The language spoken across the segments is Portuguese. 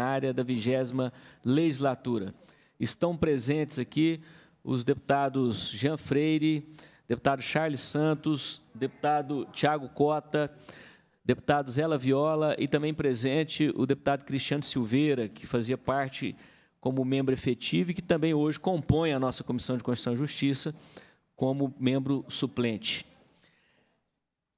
área da vigésima legislatura. Estão presentes aqui os deputados Jean Freire, deputado Charles Santos, deputado Tiago Cota, deputado Zela Viola e também presente o deputado Cristiano Silveira, que fazia parte como membro efetivo e que também hoje compõe a nossa Comissão de Constituição e Justiça como membro suplente.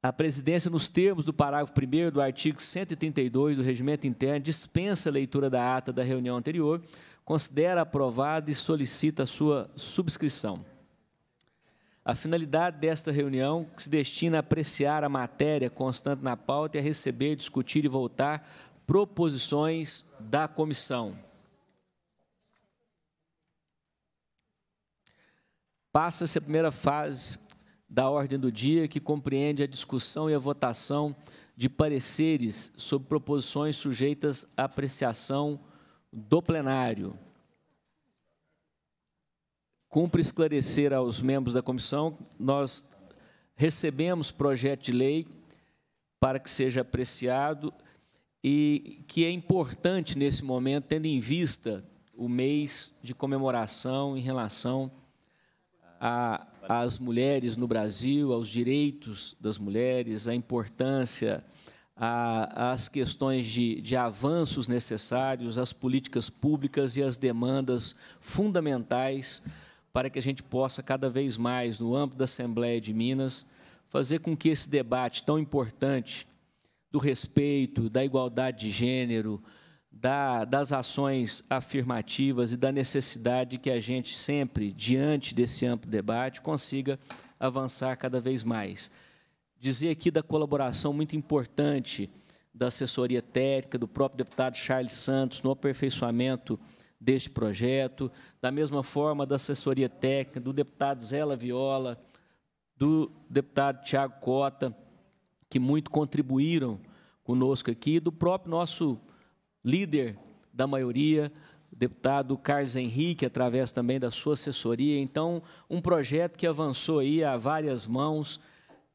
A presidência, nos termos do parágrafo 1 do artigo 132 do Regimento Interno, dispensa a leitura da ata da reunião anterior, considera aprovada e solicita a sua subscrição. A finalidade desta reunião, que se destina a apreciar a matéria constante na pauta e a receber, discutir e voltar proposições da comissão. Passa-se a primeira fase da ordem do dia, que compreende a discussão e a votação de pareceres sobre proposições sujeitas à apreciação do plenário. Cumpre esclarecer aos membros da comissão, nós recebemos projeto de lei para que seja apreciado e que é importante nesse momento, tendo em vista o mês de comemoração em relação à às mulheres no Brasil, aos direitos das mulheres, à importância, à, às questões de, de avanços necessários, às políticas públicas e às demandas fundamentais para que a gente possa, cada vez mais, no âmbito da Assembleia de Minas, fazer com que esse debate tão importante do respeito, da igualdade de gênero, da, das ações afirmativas e da necessidade que a gente sempre, diante desse amplo debate, consiga avançar cada vez mais. Dizer aqui da colaboração muito importante da assessoria técnica, do próprio deputado Charles Santos, no aperfeiçoamento deste projeto, da mesma forma da assessoria técnica do deputado Zela Viola, do deputado Tiago Cota, que muito contribuíram conosco aqui, do próprio nosso líder da maioria, deputado Carlos Henrique, através também da sua assessoria. Então, um projeto que avançou aí a várias mãos,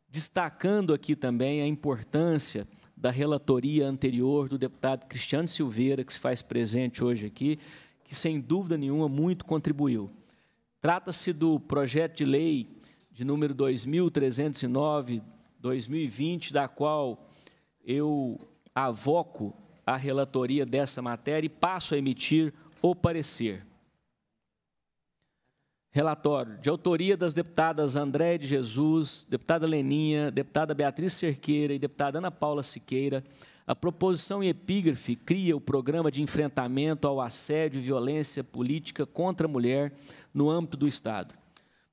destacando aqui também a importância da relatoria anterior do deputado Cristiano Silveira, que se faz presente hoje aqui, que sem dúvida nenhuma muito contribuiu. Trata-se do projeto de lei de número 2309 2020, da qual eu avoco a relatoria dessa matéria e passo a emitir o parecer. Relatório de autoria das deputadas André de Jesus, deputada Leninha, deputada Beatriz Cerqueira e deputada Ana Paula Siqueira. A proposição em epígrafe cria o programa de enfrentamento ao assédio e violência política contra a mulher no âmbito do Estado.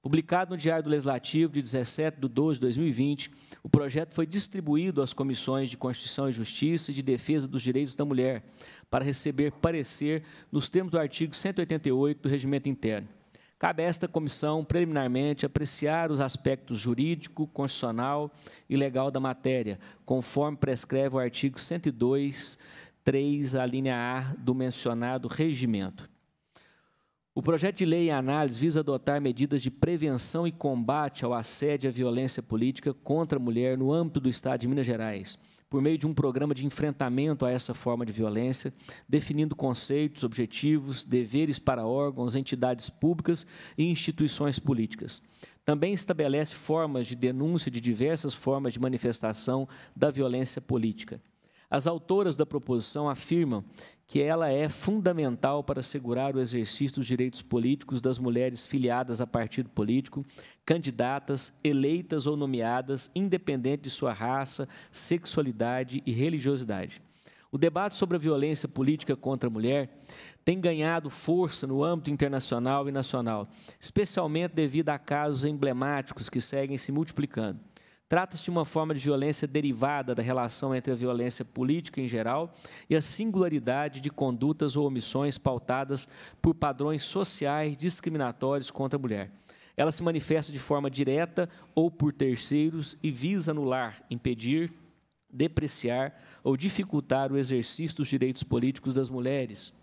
Publicado no Diário do Legislativo de 17 de 12 de 2020, o projeto foi distribuído às comissões de Constituição e Justiça e de Defesa dos Direitos da Mulher, para receber parecer nos termos do artigo 188 do Regimento Interno. Cabe a esta comissão, preliminarmente, apreciar os aspectos jurídico, constitucional e legal da matéria, conforme prescreve o artigo 102, 3, a linha A do mencionado regimento. O projeto de lei em análise visa adotar medidas de prevenção e combate ao assédio e à violência política contra a mulher no âmbito do Estado de Minas Gerais, por meio de um programa de enfrentamento a essa forma de violência, definindo conceitos, objetivos, deveres para órgãos, entidades públicas e instituições políticas. Também estabelece formas de denúncia de diversas formas de manifestação da violência política. As autoras da proposição afirmam que ela é fundamental para assegurar o exercício dos direitos políticos das mulheres filiadas a partido político, candidatas, eleitas ou nomeadas, independente de sua raça, sexualidade e religiosidade. O debate sobre a violência política contra a mulher tem ganhado força no âmbito internacional e nacional, especialmente devido a casos emblemáticos que seguem se multiplicando. Trata-se de uma forma de violência derivada da relação entre a violência política em geral e a singularidade de condutas ou omissões pautadas por padrões sociais discriminatórios contra a mulher. Ela se manifesta de forma direta ou por terceiros e visa anular, impedir, depreciar ou dificultar o exercício dos direitos políticos das mulheres,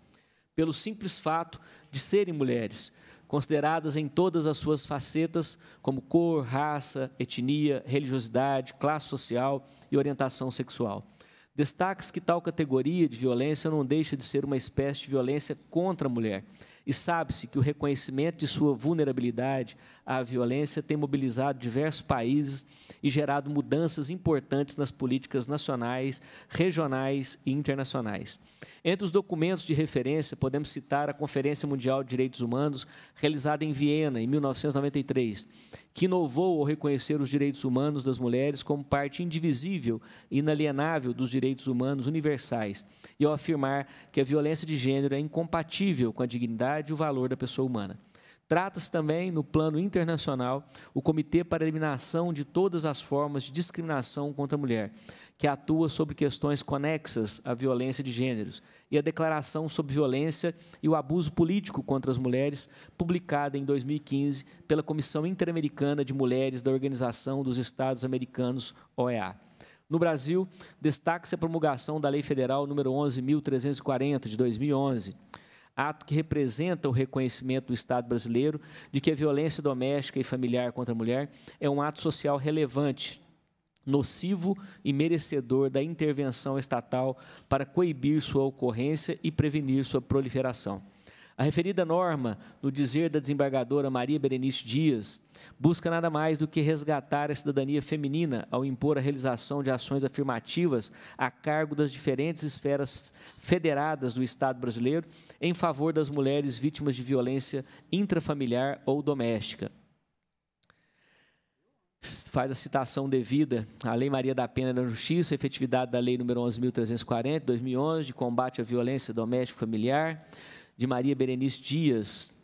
pelo simples fato de serem mulheres, consideradas em todas as suas facetas, como cor, raça, etnia, religiosidade, classe social e orientação sexual. Destaca-se que tal categoria de violência não deixa de ser uma espécie de violência contra a mulher, e sabe-se que o reconhecimento de sua vulnerabilidade, à violência tem mobilizado diversos países e gerado mudanças importantes nas políticas nacionais, regionais e internacionais. Entre os documentos de referência, podemos citar a Conferência Mundial de Direitos Humanos, realizada em Viena, em 1993, que inovou ao reconhecer os direitos humanos das mulheres como parte indivisível e inalienável dos direitos humanos universais, e ao afirmar que a violência de gênero é incompatível com a dignidade e o valor da pessoa humana. Trata-se também, no plano internacional, o Comitê para a Eliminação de Todas as Formas de Discriminação contra a Mulher, que atua sobre questões conexas à violência de gêneros, e a Declaração sobre Violência e o Abuso Político contra as Mulheres, publicada em 2015 pela Comissão Interamericana de Mulheres da Organização dos Estados Americanos, OEA. No Brasil, destaca-se a promulgação da Lei Federal nº 11.340, de 2011, ato que representa o reconhecimento do Estado brasileiro de que a violência doméstica e familiar contra a mulher é um ato social relevante, nocivo e merecedor da intervenção estatal para coibir sua ocorrência e prevenir sua proliferação. A referida norma, no dizer da desembargadora Maria Berenice Dias, busca nada mais do que resgatar a cidadania feminina ao impor a realização de ações afirmativas a cargo das diferentes esferas federadas do Estado brasileiro em favor das mulheres vítimas de violência intrafamiliar ou doméstica. Faz a citação devida à Lei Maria da Pena da Justiça, efetividade da Lei número 11.340, 2011, de combate à violência doméstica e familiar, de Maria Berenice Dias,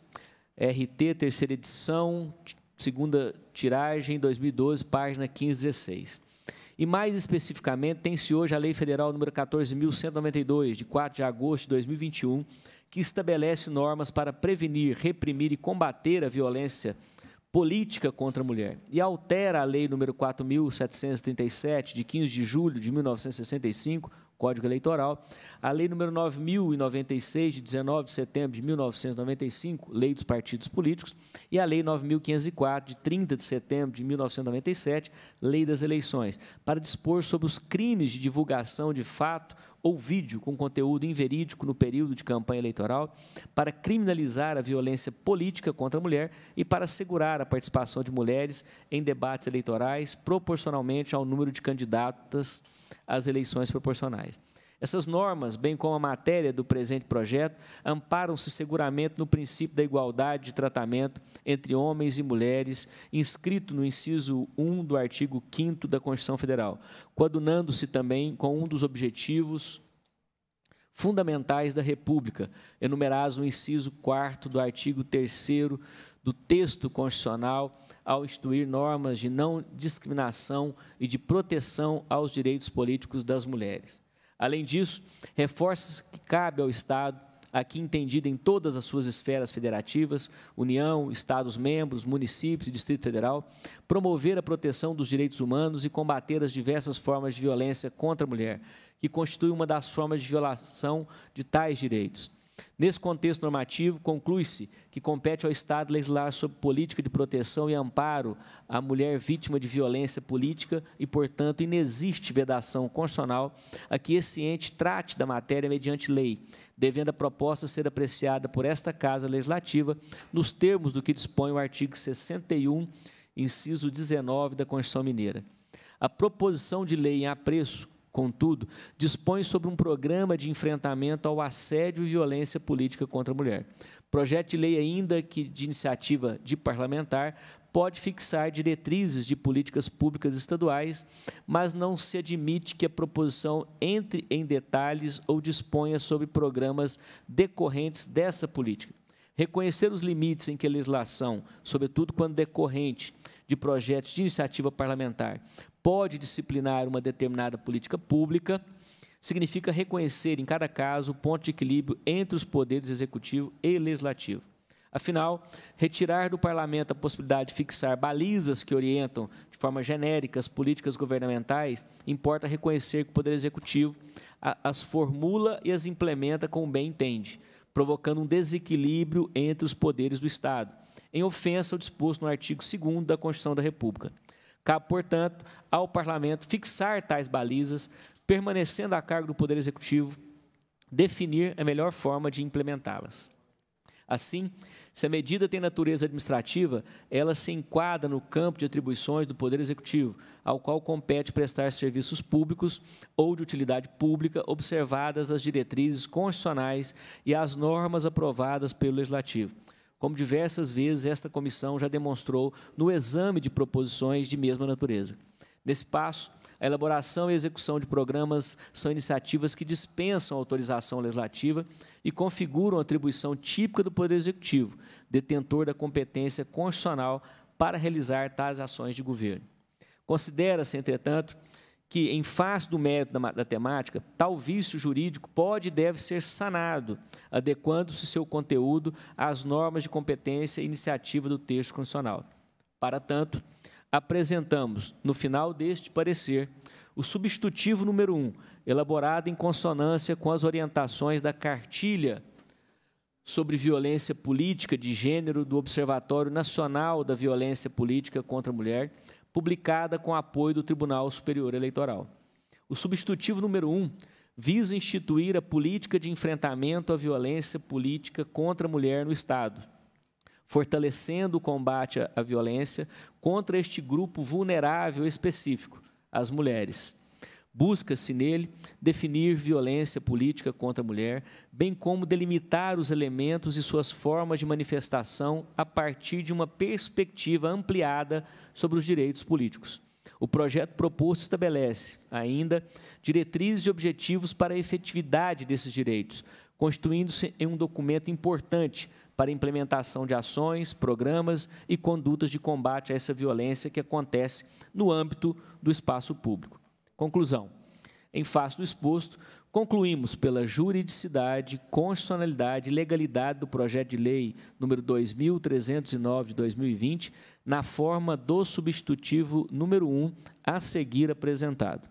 RT, terceira edição, segunda tiragem, 2012, página 1516. E mais especificamente, tem-se hoje a Lei Federal número 14.192, de 4 de agosto de 2021, que estabelece normas para prevenir, reprimir e combater a violência política contra a mulher e altera a lei número 4737 de 15 de julho de 1965 Código Eleitoral, a Lei nº 9.096, de 19 de setembro de 1995, Lei dos Partidos Políticos, e a Lei 9.504, de 30 de setembro de 1997, Lei das Eleições, para dispor sobre os crimes de divulgação de fato ou vídeo com conteúdo inverídico no período de campanha eleitoral, para criminalizar a violência política contra a mulher e para assegurar a participação de mulheres em debates eleitorais proporcionalmente ao número de candidatas às eleições proporcionais. Essas normas, bem como a matéria do presente projeto, amparam-se seguramente no princípio da igualdade de tratamento entre homens e mulheres, inscrito no inciso 1 do artigo 5 da Constituição Federal, coadunando-se também com um dos objetivos fundamentais da República, enumerados no inciso 4 do artigo 3 do texto constitucional ao instituir normas de não discriminação e de proteção aos direitos políticos das mulheres. Além disso, reforça que cabe ao Estado, aqui entendido em todas as suas esferas federativas, União, Estados-membros, municípios e Distrito Federal, promover a proteção dos direitos humanos e combater as diversas formas de violência contra a mulher, que constitui uma das formas de violação de tais direitos Nesse contexto normativo, conclui-se que compete ao Estado legislar sobre política de proteção e amparo à mulher vítima de violência política e, portanto, inexiste vedação constitucional a que esse ente trate da matéria mediante lei, devendo a proposta ser apreciada por esta Casa Legislativa nos termos do que dispõe o artigo 61, inciso 19 da Constituição Mineira. A proposição de lei em apreço Contudo, dispõe sobre um programa de enfrentamento ao assédio e violência política contra a mulher. Projeto de lei, ainda que de iniciativa de parlamentar, pode fixar diretrizes de políticas públicas estaduais, mas não se admite que a proposição entre em detalhes ou disponha sobre programas decorrentes dessa política. Reconhecer os limites em que a legislação, sobretudo quando decorrente de projetos de iniciativa parlamentar, pode disciplinar uma determinada política pública, significa reconhecer, em cada caso, o ponto de equilíbrio entre os poderes executivo e legislativo. Afinal, retirar do parlamento a possibilidade de fixar balizas que orientam de forma genérica as políticas governamentais, importa reconhecer que o poder executivo as formula e as implementa como bem entende, provocando um desequilíbrio entre os poderes do Estado, em ofensa ao disposto no artigo 2 da Constituição da República. Cabe, portanto, ao Parlamento fixar tais balizas, permanecendo a cargo do Poder Executivo definir a melhor forma de implementá-las. Assim, se a medida tem natureza administrativa, ela se enquadra no campo de atribuições do Poder Executivo, ao qual compete prestar serviços públicos ou de utilidade pública, observadas as diretrizes constitucionais e as normas aprovadas pelo Legislativo como diversas vezes esta comissão já demonstrou no exame de proposições de mesma natureza. Nesse passo, a elaboração e execução de programas são iniciativas que dispensam autorização legislativa e configuram a atribuição típica do Poder Executivo, detentor da competência constitucional para realizar tais ações de governo. Considera-se, entretanto, que, em face do mérito da, da temática, tal vício jurídico pode e deve ser sanado, adequando-se seu conteúdo às normas de competência e iniciativa do texto constitucional. Para tanto, apresentamos, no final deste parecer, o substitutivo número 1, um, elaborado em consonância com as orientações da cartilha sobre violência política de gênero do Observatório Nacional da Violência Política contra a Mulher, publicada com apoio do Tribunal Superior Eleitoral. O substitutivo número 1 um visa instituir a política de enfrentamento à violência política contra a mulher no Estado, fortalecendo o combate à violência contra este grupo vulnerável específico, as mulheres. Busca-se nele definir violência política contra a mulher, bem como delimitar os elementos e suas formas de manifestação a partir de uma perspectiva ampliada sobre os direitos políticos. O projeto proposto estabelece, ainda, diretrizes e objetivos para a efetividade desses direitos, constituindo-se em um documento importante para a implementação de ações, programas e condutas de combate a essa violência que acontece no âmbito do espaço público. Conclusão. Em face do exposto, concluímos pela juridicidade, constitucionalidade e legalidade do projeto de lei número 2309 de 2020, na forma do substitutivo número 1 a seguir apresentado.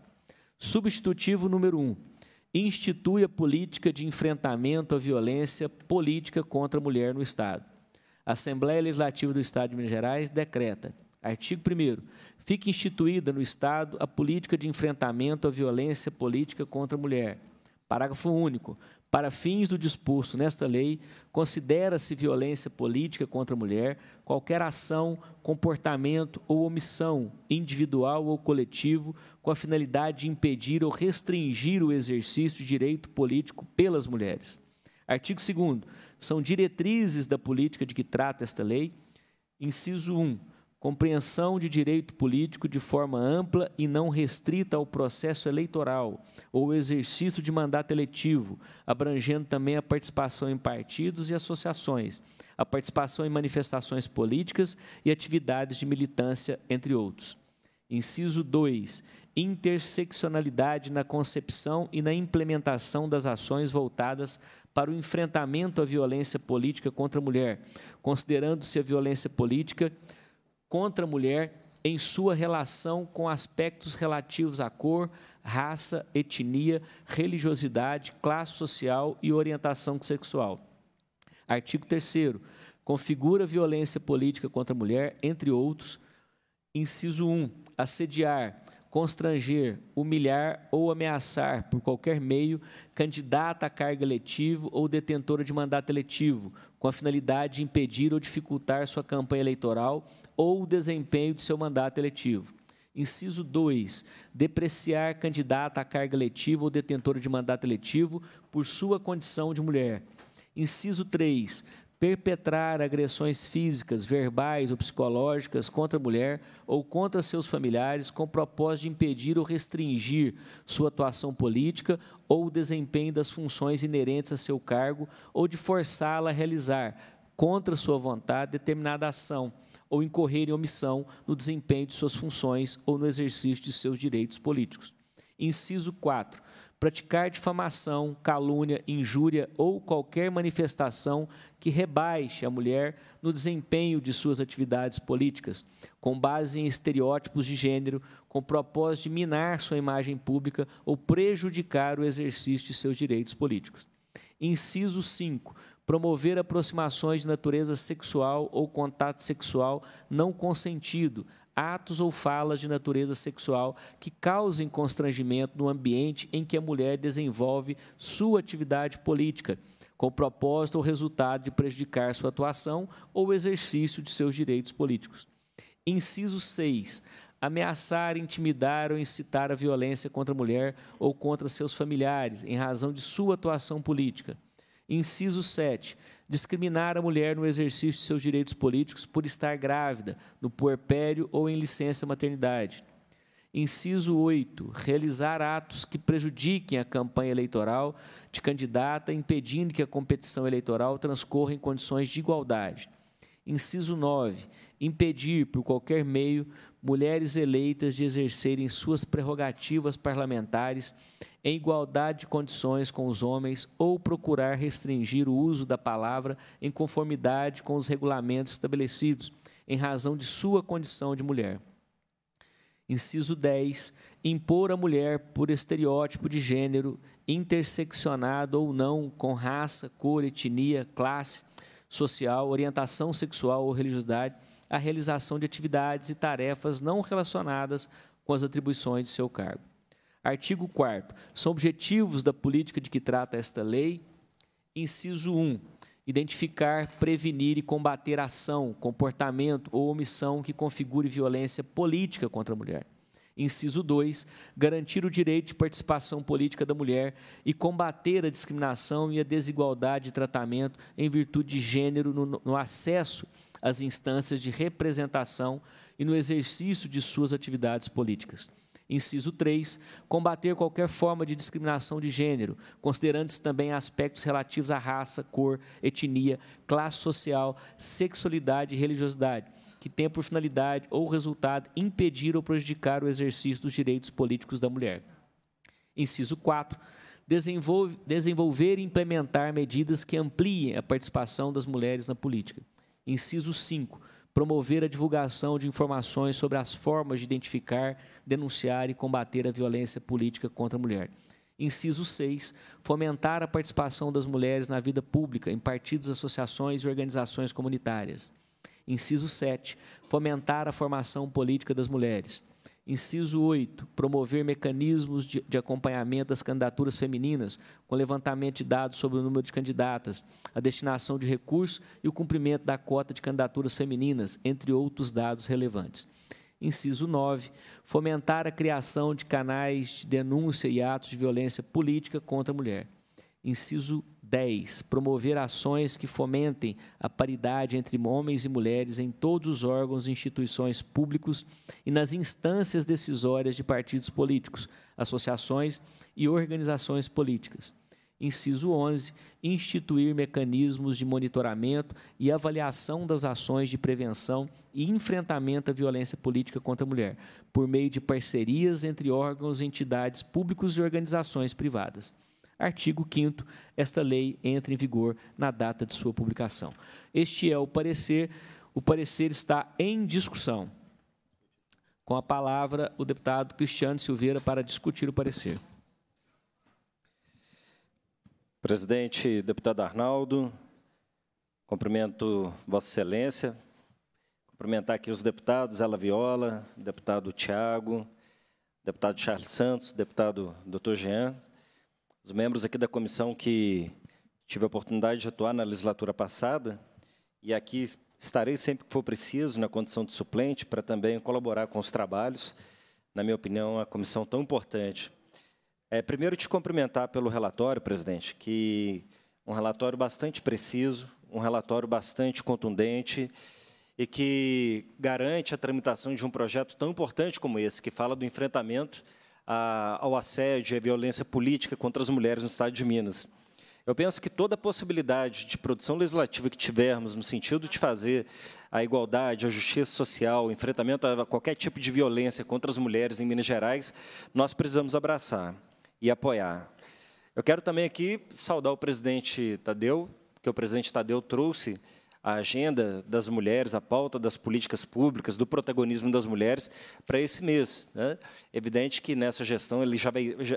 Substitutivo número 1. Institui a política de enfrentamento à violência política contra a mulher no Estado. A Assembleia Legislativa do Estado de Minas Gerais decreta, artigo 1 fica instituída no Estado a política de enfrentamento à violência política contra a mulher. Parágrafo único. Para fins do disposto nesta lei, considera-se violência política contra a mulher qualquer ação, comportamento ou omissão, individual ou coletivo, com a finalidade de impedir ou restringir o exercício de direito político pelas mulheres. Artigo 2. São diretrizes da política de que trata esta lei. Inciso 1 compreensão de direito político de forma ampla e não restrita ao processo eleitoral ou exercício de mandato eletivo, abrangendo também a participação em partidos e associações, a participação em manifestações políticas e atividades de militância, entre outros. Inciso 2. Interseccionalidade na concepção e na implementação das ações voltadas para o enfrentamento à violência política contra a mulher, considerando-se a violência política contra a mulher em sua relação com aspectos relativos à cor, raça, etnia, religiosidade, classe social e orientação sexual. Artigo 3 configura violência política contra a mulher, entre outros. Inciso 1. Assediar, constranger, humilhar ou ameaçar, por qualquer meio, candidata a cargo eletivo ou detentora de mandato eletivo, com a finalidade de impedir ou dificultar sua campanha eleitoral ou o desempenho de seu mandato eletivo. Inciso 2. Depreciar candidata à carga eletiva ou detentora de mandato eletivo por sua condição de mulher. Inciso 3. Perpetrar agressões físicas, verbais ou psicológicas contra a mulher ou contra seus familiares com propósito de impedir ou restringir sua atuação política ou o desempenho das funções inerentes a seu cargo ou de forçá-la a realizar, contra sua vontade, determinada ação ou incorrer em omissão no desempenho de suas funções ou no exercício de seus direitos políticos. Inciso 4. Praticar difamação, calúnia, injúria ou qualquer manifestação que rebaixe a mulher no desempenho de suas atividades políticas, com base em estereótipos de gênero, com propósito de minar sua imagem pública ou prejudicar o exercício de seus direitos políticos. Inciso 5 promover aproximações de natureza sexual ou contato sexual não consentido, atos ou falas de natureza sexual que causem constrangimento no ambiente em que a mulher desenvolve sua atividade política, com propósito ou resultado de prejudicar sua atuação ou exercício de seus direitos políticos. Inciso 6. Ameaçar, intimidar ou incitar a violência contra a mulher ou contra seus familiares em razão de sua atuação política. Inciso 7. Discriminar a mulher no exercício de seus direitos políticos por estar grávida, no puerpério ou em licença maternidade. Inciso 8. Realizar atos que prejudiquem a campanha eleitoral de candidata, impedindo que a competição eleitoral transcorra em condições de igualdade. Inciso 9. Impedir, por qualquer meio, mulheres eleitas de exercerem suas prerrogativas parlamentares em igualdade de condições com os homens ou procurar restringir o uso da palavra em conformidade com os regulamentos estabelecidos, em razão de sua condição de mulher. Inciso 10. Impor à mulher, por estereótipo de gênero, interseccionado ou não com raça, cor, etnia, classe social, orientação sexual ou religiosidade, a realização de atividades e tarefas não relacionadas com as atribuições de seu cargo. Artigo 4 São objetivos da política de que trata esta lei. Inciso 1. Identificar, prevenir e combater ação, comportamento ou omissão que configure violência política contra a mulher. Inciso 2. Garantir o direito de participação política da mulher e combater a discriminação e a desigualdade de tratamento em virtude de gênero no, no acesso às instâncias de representação e no exercício de suas atividades políticas. Inciso 3. Combater qualquer forma de discriminação de gênero, considerando-se também aspectos relativos à raça, cor, etnia, classe social, sexualidade e religiosidade, que tenha por finalidade ou resultado impedir ou prejudicar o exercício dos direitos políticos da mulher. Inciso 4. desenvolver e implementar medidas que ampliem a participação das mulheres na política. Inciso 5 promover a divulgação de informações sobre as formas de identificar, denunciar e combater a violência política contra a mulher. Inciso 6. Fomentar a participação das mulheres na vida pública, em partidos, associações e organizações comunitárias. Inciso 7. Fomentar a formação política das mulheres. Inciso 8, promover mecanismos de, de, acompanhamento das candidaturas femininas, com levantamento de dados sobre o número de candidatas, a destinação de recursos e o cumprimento da cota de candidaturas femininas, entre outros dados relevantes. Inciso 9, fomentar a criação de canais de denúncia e atos de violência política contra a mulher. Inciso 10. Promover ações que fomentem a paridade entre homens e mulheres em todos os órgãos e instituições públicos e nas instâncias decisórias de partidos políticos, associações e organizações políticas. Inciso 11. Instituir mecanismos de monitoramento e avaliação das ações de prevenção e enfrentamento à violência política contra a mulher, por meio de parcerias entre órgãos, entidades públicos e organizações privadas. Artigo 5 Esta lei entra em vigor na data de sua publicação. Este é o parecer. O parecer está em discussão. Com a palavra, o deputado Cristiano Silveira para discutir o parecer. Presidente, deputado Arnaldo, cumprimento Vossa Excelência, cumprimentar aqui os deputados, Ela Viola, deputado Tiago, deputado Charles Santos, deputado Dr. Jean, os membros aqui da comissão que tive a oportunidade de atuar na legislatura passada, e aqui estarei sempre que for preciso, na condição de suplente, para também colaborar com os trabalhos. Na minha opinião, a comissão tão importante. É, primeiro, te cumprimentar pelo relatório, presidente, que um relatório bastante preciso, um relatório bastante contundente e que garante a tramitação de um projeto tão importante como esse, que fala do enfrentamento a, ao assédio e à violência política contra as mulheres no Estado de Minas. Eu penso que toda a possibilidade de produção legislativa que tivermos no sentido de fazer a igualdade, a justiça social, enfrentamento a qualquer tipo de violência contra as mulheres em Minas Gerais, nós precisamos abraçar e apoiar. Eu quero também aqui saudar o presidente Tadeu, que o presidente Tadeu trouxe a agenda das mulheres, a pauta das políticas públicas, do protagonismo das mulheres para esse mês. Né? É evidente que nessa gestão ele já,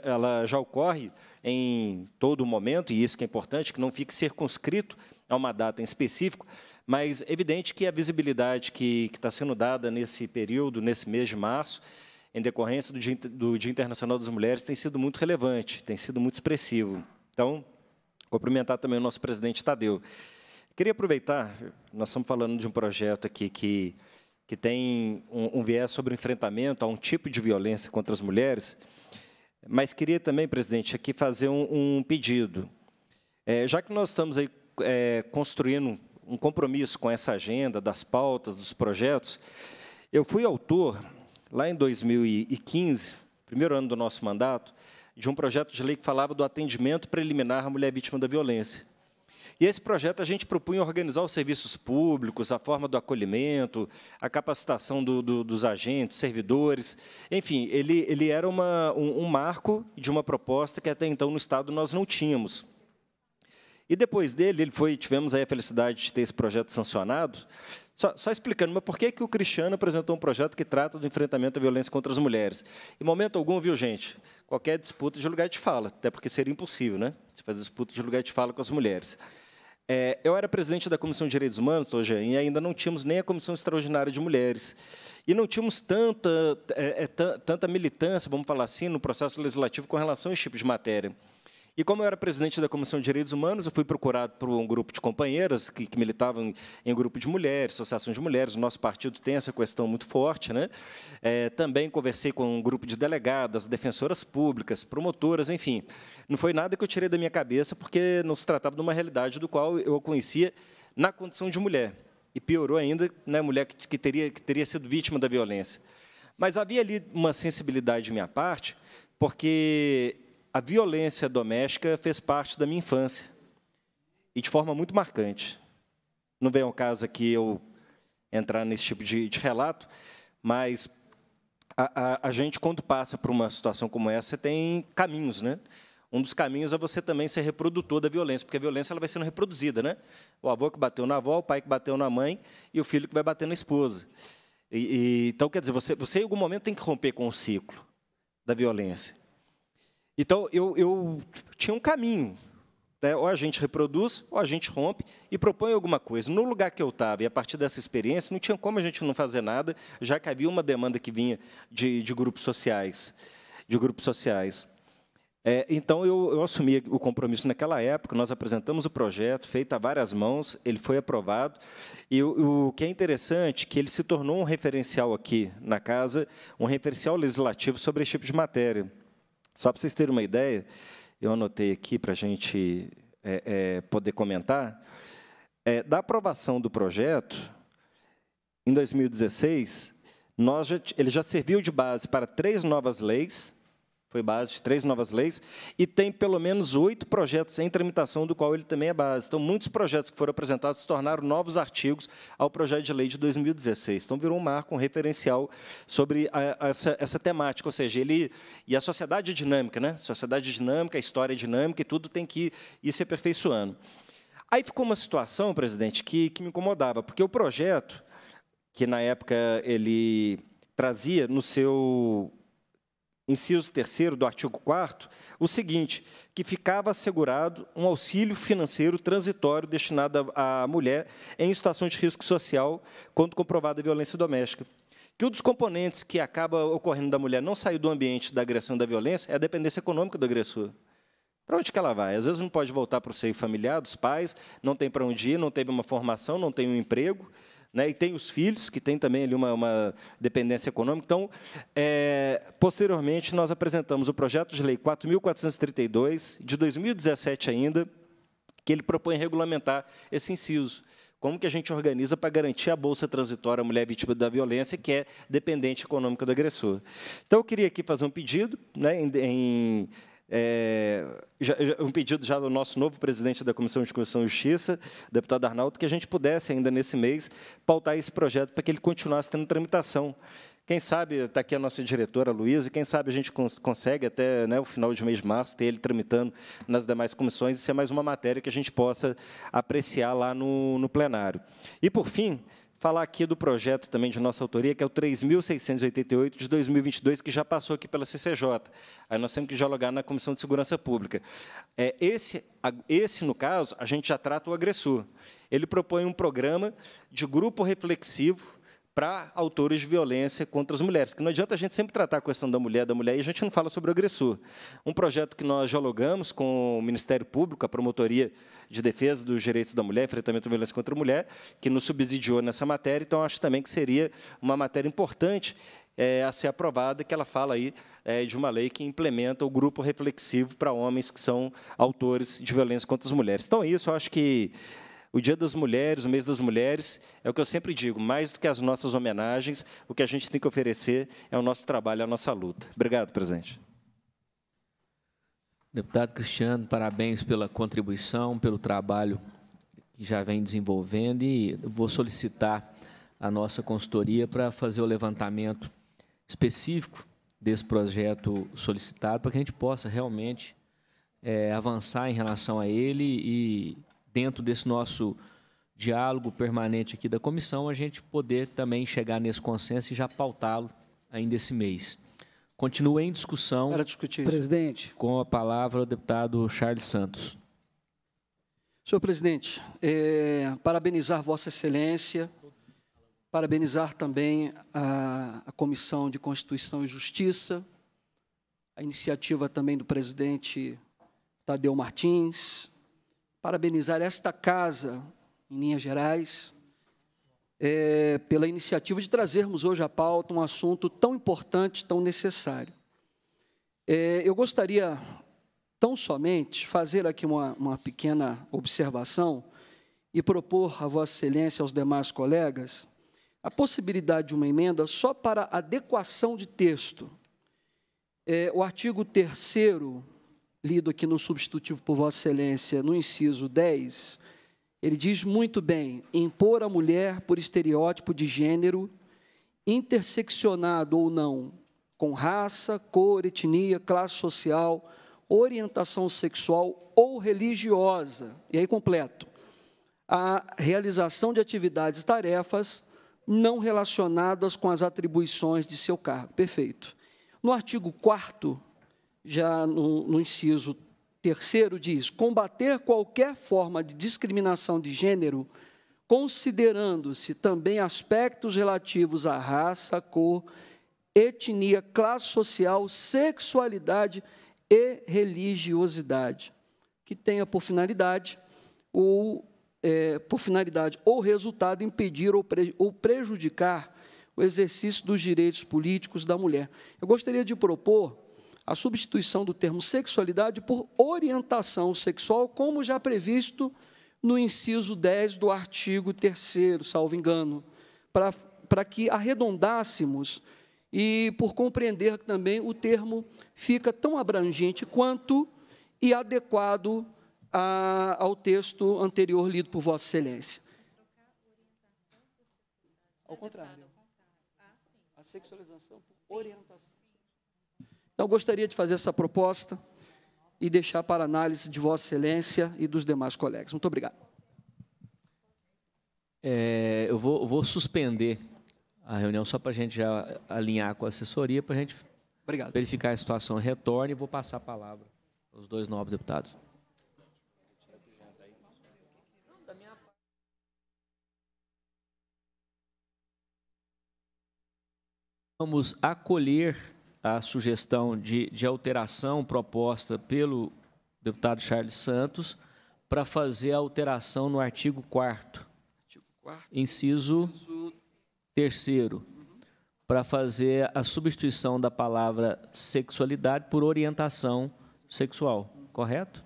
ela já ocorre em todo momento, e isso que é importante, que não fique circunscrito a uma data em específico, mas é evidente que a visibilidade que está sendo dada nesse período, nesse mês de março, em decorrência do Dia, do Dia Internacional das Mulheres, tem sido muito relevante, tem sido muito expressivo. Então, cumprimentar também o nosso presidente Tadeu. Queria aproveitar, nós estamos falando de um projeto aqui que, que tem um, um viés sobre o enfrentamento a um tipo de violência contra as mulheres, mas queria também, presidente, aqui fazer um, um pedido. É, já que nós estamos aí, é, construindo um compromisso com essa agenda das pautas, dos projetos, eu fui autor, lá em 2015, primeiro ano do nosso mandato, de um projeto de lei que falava do atendimento preliminar à mulher vítima da violência. E esse projeto a gente propunha organizar os serviços públicos, a forma do acolhimento, a capacitação do, do, dos agentes, servidores. Enfim, ele, ele era uma, um, um marco de uma proposta que até então no Estado nós não tínhamos. E depois dele, ele foi, tivemos a felicidade de ter esse projeto sancionado. Só, só, explicando, mas por que, que o Cristiano apresentou um projeto que trata do enfrentamento à violência contra as mulheres? Em momento algum, viu, gente? Qualquer disputa de lugar de fala, até porque seria impossível, né? Se fazer disputa de lugar de fala com as mulheres. É, eu era presidente da Comissão de Direitos Humanos, hoje, e ainda não tínhamos nem a Comissão Extraordinária de Mulheres. E não tínhamos tanta, é, é tanta militância, vamos falar assim, no processo legislativo com relação a esse tipo de matéria. E como eu era presidente da Comissão de Direitos Humanos, eu fui procurado por um grupo de companheiras que, que militavam em grupo de mulheres, associação de mulheres. O nosso partido tem essa questão muito forte. Né? É, também conversei com um grupo de delegadas, defensoras públicas, promotoras, enfim. Não foi nada que eu tirei da minha cabeça, porque não se tratava de uma realidade do qual eu a conhecia na condição de mulher. E piorou ainda, né, mulher que, que, teria, que teria sido vítima da violência. Mas havia ali uma sensibilidade de minha parte, porque a violência doméstica fez parte da minha infância e de forma muito marcante. Não vem ao caso aqui eu entrar nesse tipo de, de relato, mas a, a, a, gente, quando passa por uma situação como essa, tem caminhos, né? Um dos caminhos é você também ser reprodutor da violência, porque a violência ela vai sendo reproduzida, né? O avô que bateu na avó, o pai que bateu na mãe e o filho que vai bater na esposa. E, e, então, quer dizer, você, você em algum momento tem que romper com o ciclo da violência. Então, eu, eu tinha um caminho. Né? Ou a gente reproduz, ou a gente rompe e propõe alguma coisa. No lugar que eu estava, e a partir dessa experiência, não tinha como a gente não fazer nada, já que havia uma demanda que vinha de, de grupos sociais. De grupos sociais. É, então, eu, eu, assumi o compromisso naquela época, nós apresentamos o projeto, feito a várias mãos, ele foi aprovado. E o, o que é interessante é que ele se tornou um referencial aqui na casa, um referencial legislativo sobre esse tipo de matéria. Só para vocês terem uma ideia, eu anotei aqui para a gente é, é, poder comentar. É, da aprovação do projeto, em 2016, nós já, ele já serviu de base para três novas leis foi base de três novas leis, e tem pelo menos oito projetos em tramitação, do qual ele também é base. Então, muitos projetos que foram apresentados se tornaram novos artigos ao projeto de lei de 2016. Então, virou um marco, um referencial sobre a, a essa, essa, temática, ou seja, ele e a sociedade é dinâmica, né? Sociedade dinâmica, a história é dinâmica e tudo tem que ir se aperfeiçoando. Aí ficou uma situação, presidente, que, que me incomodava, porque o projeto, que na época ele trazia no seu inciso 3 do artigo 4 o seguinte, que ficava assegurado um auxílio financeiro transitório destinado à mulher em situação de risco social quando comprovada a violência doméstica. Que um dos componentes que acaba ocorrendo da mulher não sair do ambiente da agressão e da violência é a dependência econômica do agressor. Para onde que ela vai? Às vezes não pode voltar para o seio familiar dos pais, não tem para onde ir, não teve uma formação, não tem um emprego. Né, e tem os filhos, que tem também ali uma, uma dependência econômica. Então, é, posteriormente, nós apresentamos o projeto de lei 4.432, de 2017 ainda, que ele propõe regulamentar esse inciso. Como que a gente organiza para garantir a bolsa transitória à mulher vítima da violência, que é dependente econômica do agressor? Então, eu queria aqui fazer um pedido, né, em, em é, já, já, um pedido já do nosso novo presidente da Comissão de Constituição e Justiça, deputado Arnaldo, que a gente pudesse ainda nesse mês pautar esse projeto para que ele continuasse tendo tramitação. Quem sabe, está aqui a nossa diretora, Luiza Luísa, quem sabe a gente cons consegue até né, o final de mês de março ter ele tramitando nas demais comissões e ser é mais uma matéria que a gente possa apreciar lá no, no plenário. E, por fim, falar aqui do projeto também de nossa autoria, que é o 3.688 de 2022, que já passou aqui pela CCJ. Aí nós temos que dialogar na Comissão de Segurança Pública. É, esse, esse, no caso, a gente já trata o agressor. Ele propõe um programa de grupo reflexivo para autores de violência contra as mulheres. Que não adianta a gente sempre tratar a questão da mulher, da mulher, e a gente não fala sobre o agressor. Um projeto que nós dialogamos com o Ministério Público, a Promotoria de Defesa dos Direitos da Mulher, Enfrentamento à Violência contra a Mulher, que nos subsidiou nessa matéria. Então, acho também que seria uma matéria importante é, a ser aprovada, que ela fala aí é, de uma lei que implementa o grupo reflexivo para homens que são autores de violência contra as mulheres. Então, é isso, eu acho que o Dia das Mulheres, o Mês das Mulheres, é o que eu sempre digo, mais do que as nossas homenagens, o que a gente tem que oferecer é o nosso trabalho, a nossa luta. Obrigado, presidente. Deputado Cristiano, parabéns pela contribuição, pelo trabalho que já vem desenvolvendo e vou solicitar a nossa consultoria para fazer o levantamento específico desse projeto solicitado, para que a gente possa realmente é, avançar em relação a ele e, dentro desse nosso diálogo permanente aqui da comissão, a gente poder também chegar nesse consenso e já pautá-lo ainda esse mês. Continua em discussão. Era discutir. Presidente. Com a palavra o deputado Charles Santos. Senhor presidente, é, parabenizar Vossa Excelência, parabenizar também a, a Comissão de Constituição e Justiça, a iniciativa também do presidente Tadeu Martins, parabenizar esta casa, em linhas gerais, é, pela iniciativa de trazermos hoje à pauta um assunto tão importante, tão necessário. É, eu gostaria, tão somente, fazer aqui uma, uma pequena observação e propor a Vossa Excelência e aos demais colegas a possibilidade de uma emenda só para adequação de texto. É, o artigo 3 lido aqui no substitutivo por Vossa Excelência, no inciso 10, ele diz muito bem: impor a mulher por estereótipo de gênero, interseccionado ou não, com raça, cor, etnia, classe social, orientação sexual ou religiosa. E aí completo. A realização de atividades e tarefas não relacionadas com as atribuições de seu cargo. Perfeito. No artigo 4 já no, no inciso Terceiro diz: combater qualquer forma de discriminação de gênero, considerando-se também aspectos relativos à raça, cor, etnia, classe social, sexualidade e religiosidade, que tenha por finalidade ou é, por finalidade ou resultado impedir ou, pre, ou prejudicar o exercício dos direitos políticos da mulher. Eu gostaria de propor a substituição do termo sexualidade por orientação sexual, como já previsto no inciso 10 do artigo 3, salvo engano, para, para que arredondássemos e por compreender que também o termo fica tão abrangente quanto e adequado a, ao texto anterior lido por Vossa Excelência. Ao contrário. A sexualização por orientação. Então, gostaria de fazer essa proposta e deixar para análise de Vossa Excelência e dos demais colegas. Muito obrigado. É, eu vou, vou, suspender a reunião só para a gente já alinhar com a assessoria, para a gente obrigado. verificar a situação. Retorne e vou passar a palavra aos dois novos deputados. Vamos acolher a sugestão de, de alteração proposta pelo deputado Charles Santos para fazer a alteração no artigo 4 inciso 3 para fazer a substituição da palavra sexualidade por orientação sexual, correto?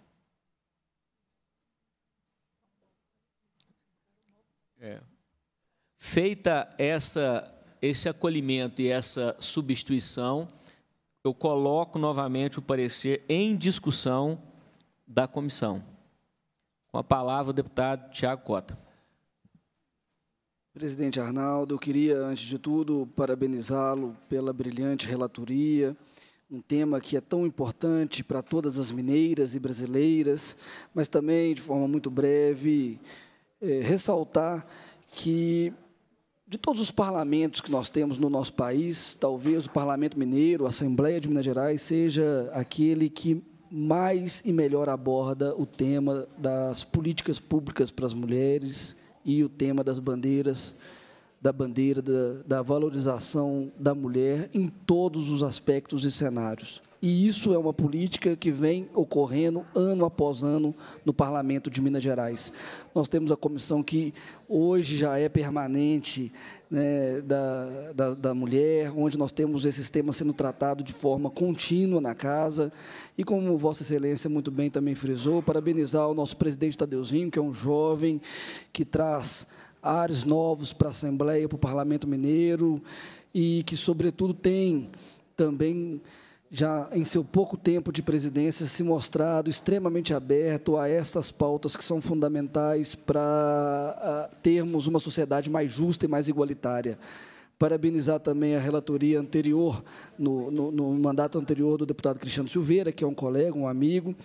É. Feita essa esse acolhimento e essa substituição, eu coloco novamente o parecer em discussão da comissão. Com a palavra, o deputado Tiago Cota. Presidente Arnaldo, eu queria, antes de tudo, parabenizá-lo pela brilhante relatoria, um tema que é tão importante para todas as mineiras e brasileiras, mas também, de forma muito breve, é, ressaltar que de todos os parlamentos que nós temos no nosso país, talvez o Parlamento Mineiro, a Assembleia de Minas Gerais, seja aquele que mais e melhor aborda o tema das políticas públicas para as mulheres e o tema das bandeiras, da bandeira da, da valorização da mulher em todos os aspectos e cenários. E isso é uma política que vem ocorrendo ano após ano no Parlamento de Minas Gerais. Nós temos a comissão que hoje já é permanente né, da, da, da, mulher, onde nós temos esses temas sendo tratados de forma contínua na casa. E como Vossa Excelência muito bem também frisou, parabenizar o nosso presidente Tadeuzinho, que é um jovem que traz ares novos para a Assembleia, para o Parlamento Mineiro, e que, sobretudo, tem também já em seu pouco tempo de presidência, se mostrado extremamente aberto a essas pautas que são fundamentais para ah, termos uma sociedade mais justa e mais igualitária. Parabenizar também a relatoria anterior, no, no, no mandato anterior do deputado Cristiano Silveira, que é um colega, um amigo,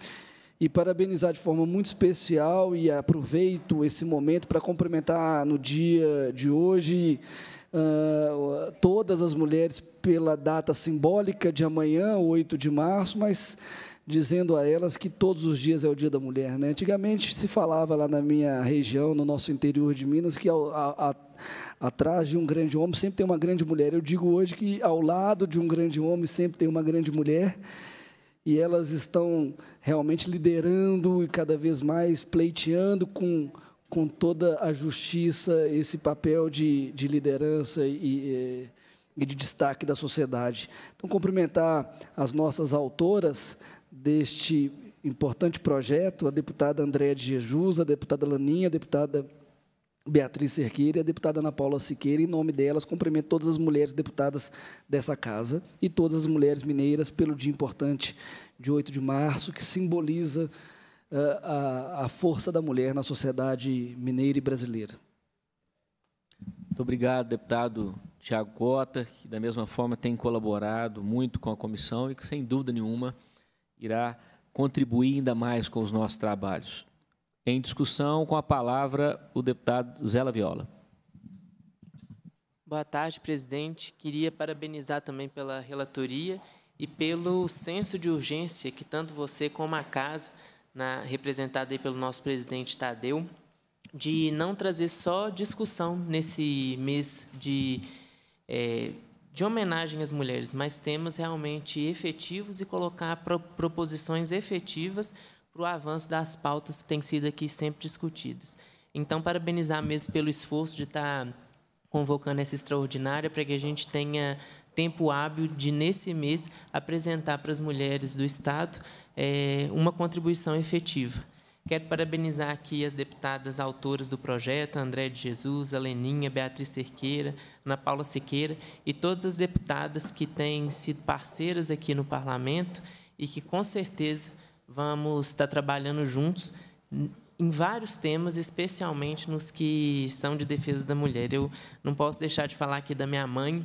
e parabenizar de forma muito especial, e aproveito esse momento para cumprimentar no dia de hoje ah, todas as mulheres pela data simbólica de amanhã, 8 de março, mas dizendo a elas que todos os dias é o Dia da Mulher. Né? Antigamente se falava lá na minha região, no nosso interior de Minas, que a, a, atrás de um grande homem sempre tem uma grande mulher. Eu digo hoje que ao lado de um grande homem sempre tem uma grande mulher. E elas estão realmente liderando e cada vez mais pleiteando com com toda a justiça esse papel de, de liderança e, e, de destaque da sociedade. Então, cumprimentar as nossas autoras deste importante projeto, a deputada Andréa de Jesus, a deputada Laninha, a deputada Beatriz Cerqueira e a deputada Ana Paula Siqueira. Em nome delas, cumprimento todas as mulheres deputadas dessa casa e todas as mulheres mineiras pelo dia importante de 8 de março, que simboliza eh, a, a força da mulher na sociedade mineira e brasileira. Muito obrigado, deputado Tiago Cota, que da mesma forma tem colaborado muito com a comissão e que, sem dúvida nenhuma, irá contribuir ainda mais com os nossos trabalhos. Em discussão, com a palavra, o deputado Zela Viola. Boa tarde, presidente. Queria parabenizar também pela relatoria e pelo senso de urgência que tanto você como a casa na, representada aí pelo nosso presidente Tadeu, de não trazer só discussão nesse mês de, é, de homenagem às mulheres, mas temas realmente efetivos e colocar pro, proposições efetivas para o avanço das pautas que têm sido aqui sempre discutidas. Então, parabenizar mesmo pelo esforço de estar tá convocando essa extraordinária para que a gente tenha tempo hábil de, nesse mês, apresentar para as mulheres do Estado é, uma contribuição efetiva. Quero parabenizar aqui as deputadas autoras do projeto, André de Jesus, a Leninha, Beatriz Cerqueira, Ana Paula Siqueira e todas as deputadas que têm sido parceiras aqui no Parlamento e que, com certeza, vamos estar trabalhando juntos em vários temas, especialmente nos que são de defesa da mulher. Eu não posso deixar de falar aqui da minha mãe,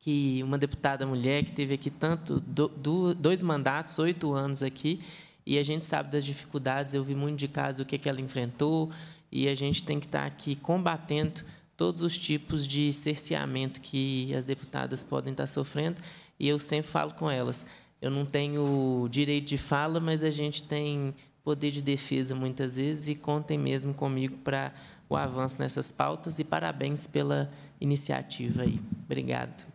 que uma deputada mulher que teve aqui tanto do, dois mandatos, oito anos aqui, e a gente sabe das dificuldades. Eu vi muito de casa o que, é que ela enfrentou, e a gente tem que estar tá aqui combatendo todos os tipos de cerceamento que as deputadas podem estar tá sofrendo. E eu sempre falo com elas. Eu não tenho direito de fala, mas a gente tem poder de defesa muitas vezes e contem mesmo comigo para o avanço nessas pautas e parabéns pela iniciativa aí. Obrigado.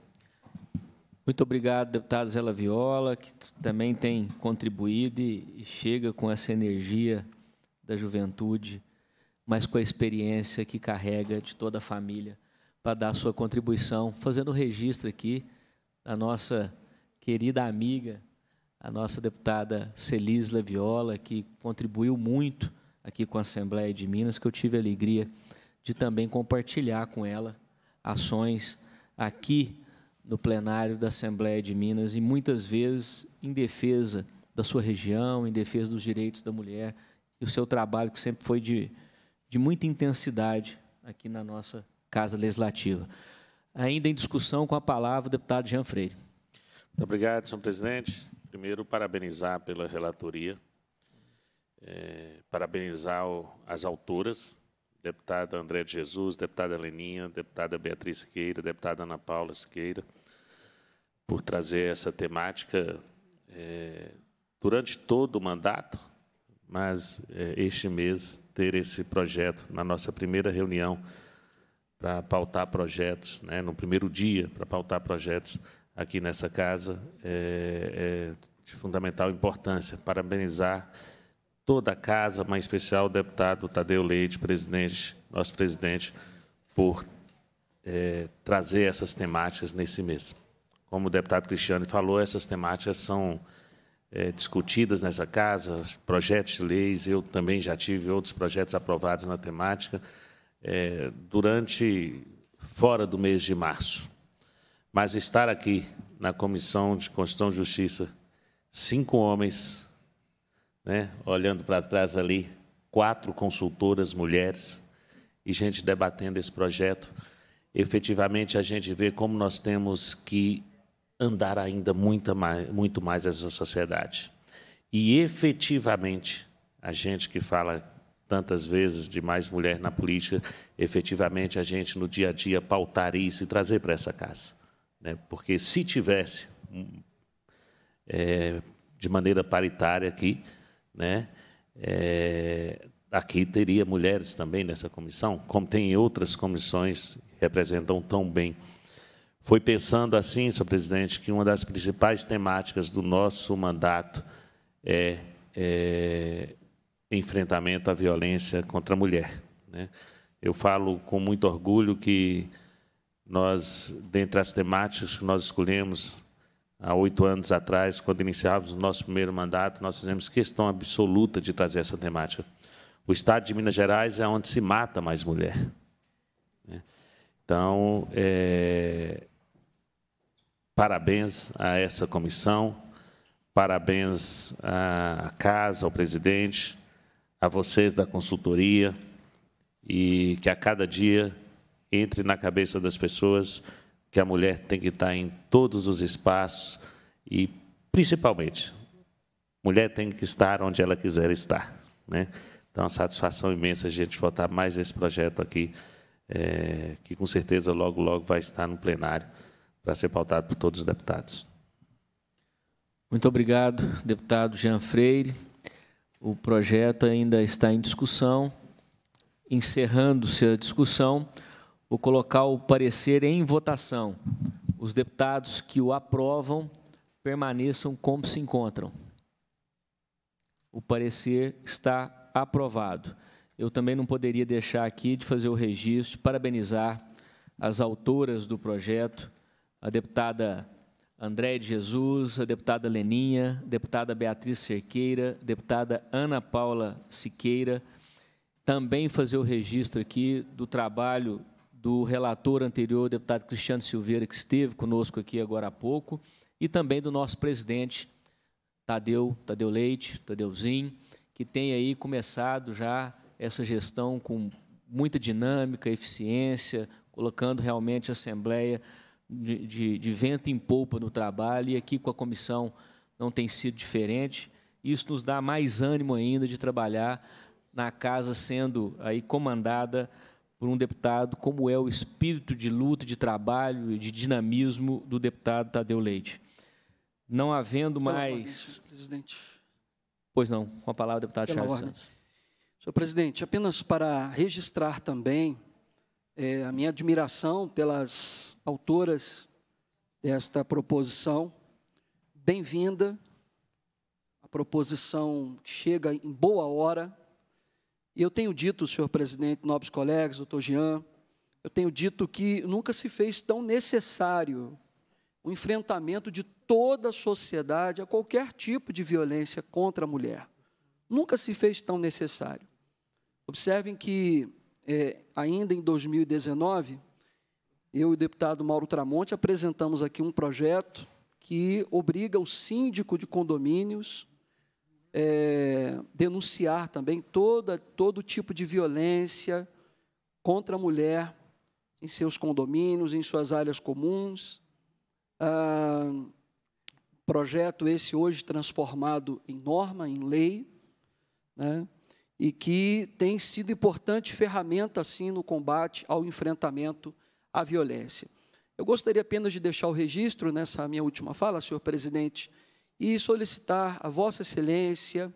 Muito obrigado, deputado Zela Viola, que também tem contribuído e chega com essa energia da juventude, mas com a experiência que carrega de toda a família para dar a sua contribuição, fazendo o registro aqui da nossa querida amiga, a nossa deputada Celisla Viola, que contribuiu muito aqui com a Assembleia de Minas, que eu tive a alegria de também compartilhar com ela ações aqui no plenário da Assembleia de Minas e muitas vezes em defesa da sua região, em defesa dos direitos da mulher e o seu trabalho que sempre foi de, de muita intensidade aqui na nossa Casa Legislativa. Ainda em discussão com a palavra o deputado Jean Freire. Muito obrigado, senhor presidente. Primeiro, parabenizar pela relatoria, é, parabenizar as autoras deputado André de Jesus, deputada Leninha, deputada Beatriz Siqueira, deputada Ana Paula Siqueira, por trazer essa temática é, durante todo o mandato, mas é, este mês ter esse projeto na nossa primeira reunião para pautar projetos, né, no primeiro dia para pautar projetos aqui nessa casa é, é de fundamental importância. Parabenizar toda a casa, mas em especial o deputado Tadeu Leite, presidente, nosso presidente, por é, trazer essas temáticas nesse mês. Como o deputado Cristiano falou, essas temáticas são é, discutidas nessa casa, projetos de leis, eu também já tive outros projetos aprovados na temática, é, durante, fora do mês de março. Mas estar aqui na Comissão de Constituição e Justiça, cinco homens né? olhando para trás ali, quatro consultoras mulheres e gente debatendo esse projeto. Efetivamente, a gente vê como nós temos que andar ainda muito mais, muito mais essa sociedade. E efetivamente, a gente que fala tantas vezes de mais mulher na política, efetivamente a gente no dia a dia pautar isso e trazer para essa casa. Né? Porque se tivesse hum, é, de maneira paritária aqui, né? É, aqui teria mulheres também nessa comissão, como tem em outras comissões que representam tão bem. Foi pensando assim, senhor presidente, que uma das principais temáticas do nosso mandato é, é enfrentamento à violência contra a mulher. Né? Eu falo com muito orgulho que nós, dentre as temáticas que nós escolhemos há oito anos atrás, quando iniciávamos o nosso primeiro mandato, nós fizemos questão absoluta de trazer essa temática. O estado de Minas Gerais é onde se mata mais mulher. Né? Então, é... parabéns a essa comissão, parabéns à casa, ao presidente, a vocês da consultoria, e que a cada dia entre na cabeça das pessoas que a mulher tem que estar em todos os espaços e, principalmente, mulher tem que estar onde ela quiser estar. Né? Então, é uma satisfação imensa a gente votar mais esse projeto aqui, é, que com certeza logo, logo vai estar no plenário para ser pautado por todos os deputados. Muito obrigado, deputado Jean Freire. O projeto ainda está em discussão. Encerrando-se a discussão, Vou colocar o parecer em votação. Os deputados que o aprovam permaneçam como se encontram. O parecer está aprovado. Eu também não poderia deixar aqui de fazer o registro, parabenizar as autoras do projeto, a deputada André de Jesus, a deputada Leninha, a deputada Beatriz Cerqueira, a deputada Ana Paula Siqueira. Também fazer o registro aqui do trabalho do relator anterior, deputado Cristiano Silveira, que esteve conosco aqui agora há pouco, e também do nosso presidente, Tadeu, Tadeu Leite, Tadeuzinho, que tem aí começado já essa gestão com muita dinâmica, eficiência, colocando realmente a Assembleia de, de, de, vento em polpa no trabalho, e aqui com a comissão não tem sido diferente. Isso nos dá mais ânimo ainda de trabalhar na casa sendo aí comandada por um deputado, como é o espírito de luta, de trabalho e de dinamismo do deputado Tadeu Leite. Não havendo mais. Ordem, presidente. Pois não, com a palavra, deputado Pela Charles ordem. Santos. Senhor presidente, apenas para registrar também é, a minha admiração pelas autoras desta proposição. Bem-vinda, a proposição que chega em boa hora e eu tenho dito, senhor presidente, nobres colegas, doutor Jean, eu tenho dito que nunca se fez tão necessário o enfrentamento de toda a sociedade a qualquer tipo de violência contra a mulher. Nunca se fez tão necessário. Observem que, é, ainda em 2019, eu e o deputado Mauro Tramonte apresentamos aqui um projeto que obriga o síndico de condomínios é, denunciar também toda, todo tipo de violência contra a mulher em seus condomínios, em suas áreas comuns. Ah, projeto esse hoje transformado em norma, em lei, né? e que tem sido importante ferramenta, assim, no combate ao enfrentamento à violência. Eu gostaria apenas de deixar o registro nessa minha última fala, senhor presidente, e solicitar a Vossa Excelência,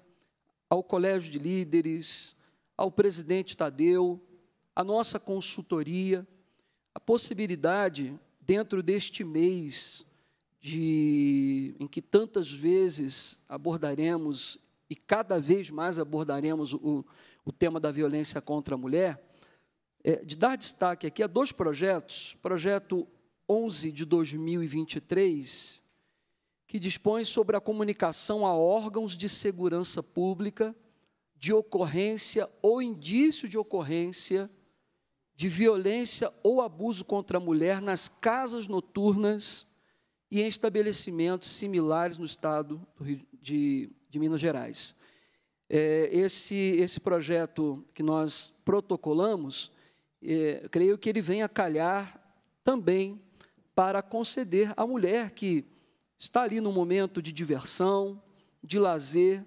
ao Colégio de Líderes, ao presidente Tadeu, à nossa consultoria, a possibilidade, dentro deste mês, de, em que tantas vezes abordaremos e cada vez mais abordaremos o, o tema da violência contra a mulher, é, de dar destaque aqui a dois projetos, projeto 11 de 2023 que dispõe sobre a comunicação a órgãos de segurança pública de ocorrência ou indício de ocorrência de violência ou abuso contra a mulher nas casas noturnas e em estabelecimentos similares no estado de, de Minas Gerais. É, esse, esse projeto que nós protocolamos, é, creio que ele vem a calhar também para conceder à mulher que estar ali no momento de diversão, de lazer,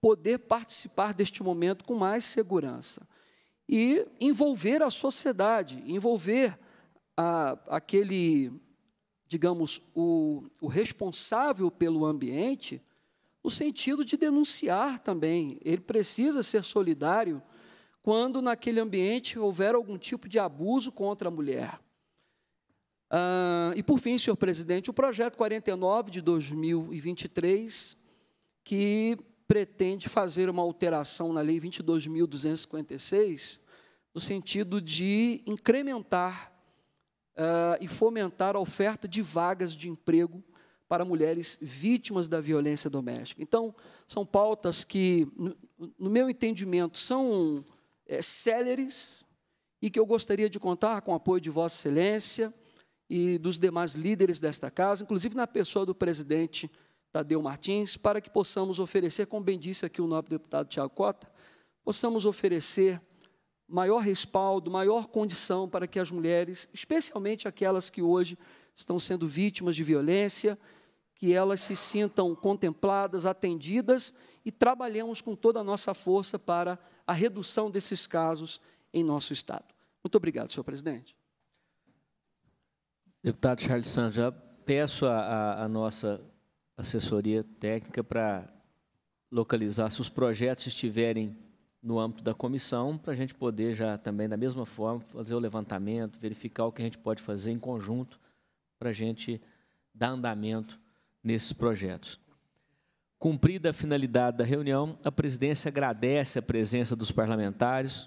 poder participar deste momento com mais segurança. E envolver a sociedade, envolver a, aquele, digamos, o, o responsável pelo ambiente, no sentido de denunciar também. Ele precisa ser solidário quando naquele ambiente houver algum tipo de abuso contra a mulher. Ah, e, por fim, senhor presidente, o projeto 49 de 2023, que pretende fazer uma alteração na Lei 22.256, no sentido de incrementar ah, e fomentar a oferta de vagas de emprego para mulheres vítimas da violência doméstica. Então, são pautas que, no, meu entendimento, são é, céleres e que eu gostaria de contar com o apoio de Vossa Excelência e dos demais líderes desta casa, inclusive na pessoa do presidente Tadeu Martins, para que possamos oferecer, como bem disse aqui o nobre deputado Tiago Cota, possamos oferecer maior respaldo, maior condição para que as mulheres, especialmente aquelas que hoje estão sendo vítimas de violência, que elas se sintam contempladas, atendidas e trabalhemos com toda a nossa força para a redução desses casos em nosso Estado. Muito obrigado, senhor presidente. Deputado Charles Santos, já peço a, a, a nossa assessoria técnica para localizar se os projetos estiverem no âmbito da comissão, para a gente poder já também, da mesma forma, fazer o levantamento, verificar o que a gente pode fazer em conjunto para a gente dar andamento nesses projetos. Cumprida a finalidade da reunião, a presidência agradece a presença dos parlamentares,